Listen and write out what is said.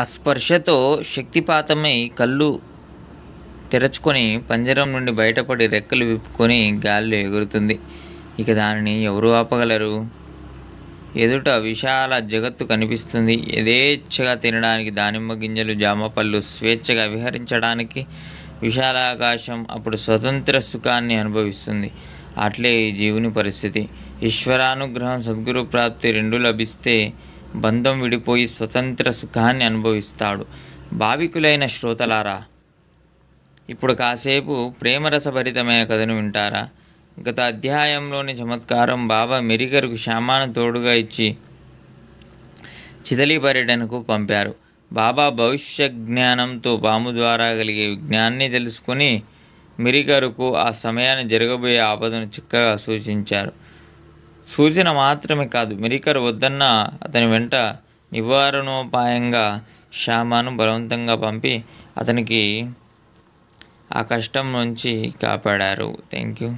ఆ స్పర్శతో శక్తిపాతమై కళ్ళు తెరచుకొని పంజరం నుండి బయటపడి రెక్కలు విప్పుకొని గాలిలో ఎగురుతుంది ఇక దానిని ఎవరు ఆపగలరు ఎదుట విశాల జగత్తు కనిపిస్తుంది యథేచ్ఛగా తినడానికి దానిమ్మ గింజలు జామ పళ్ళు స్వేచ్ఛగా విహరించడానికి విశాల ఆకాశం అప్పుడు స్వతంత్ర సుఖాన్ని అనుభవిస్తుంది అట్లే ఈ జీవుని పరిస్థితి ఈశ్వరానుగ్రహం సద్గురు ప్రాప్తి రెండు లభిస్తే బంధం విడిపోయి స్వతంత్ర సుఖాన్ని అనుభవిస్తాడు భావికులైన శ్రోతలారా ఇప్పుడు కాసేపు ప్రేమరసభరితమైన కథను వింటారా గత అధ్యాయంలోని చమత్కారం బాబా మెరిగరుకు శ్యామాను తోడుగా ఇచ్చి చిదలీ పర్యటనకు పంపారు బాబా భవిష్య జ్ఞానంతో పాము ద్వారా కలిగే విజ్ఞాన్ని తెలుసుకొని మిరిగరుకు ఆ సమయాన్ని జరగబోయే ఆపదను చిక్కగా సూచించారు సూచన మాత్రమే కాదు మిరికర్ వద్దన్న అతని వెంట నివారణోపాయంగా శ్యామాను బలవంతంగా పంపి అతనికి ఆ కష్టం నుంచి కాపాడారు థ్యాంక్ యూ